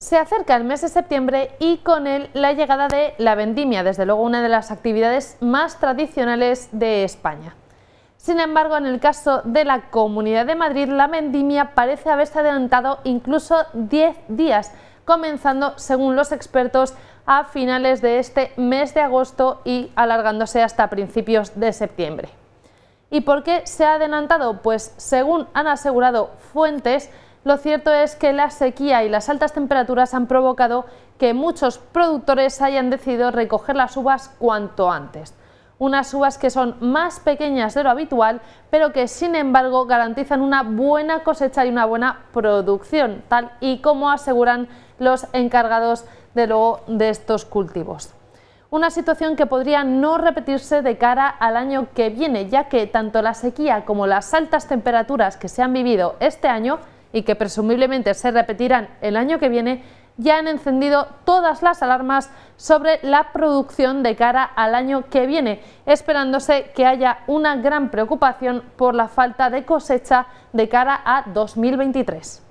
Se acerca el mes de septiembre y con él la llegada de la vendimia, desde luego una de las actividades más tradicionales de España. Sin embargo, en el caso de la Comunidad de Madrid, la vendimia parece haberse adelantado incluso 10 días, comenzando, según los expertos, a finales de este mes de agosto y alargándose hasta principios de septiembre. ¿Y por qué se ha adelantado? Pues según han asegurado fuentes, lo cierto es que la sequía y las altas temperaturas han provocado que muchos productores hayan decidido recoger las uvas cuanto antes. Unas uvas que son más pequeñas de lo habitual, pero que sin embargo garantizan una buena cosecha y una buena producción, tal y como aseguran los encargados de, de estos cultivos una situación que podría no repetirse de cara al año que viene, ya que tanto la sequía como las altas temperaturas que se han vivido este año y que presumiblemente se repetirán el año que viene, ya han encendido todas las alarmas sobre la producción de cara al año que viene, esperándose que haya una gran preocupación por la falta de cosecha de cara a 2023.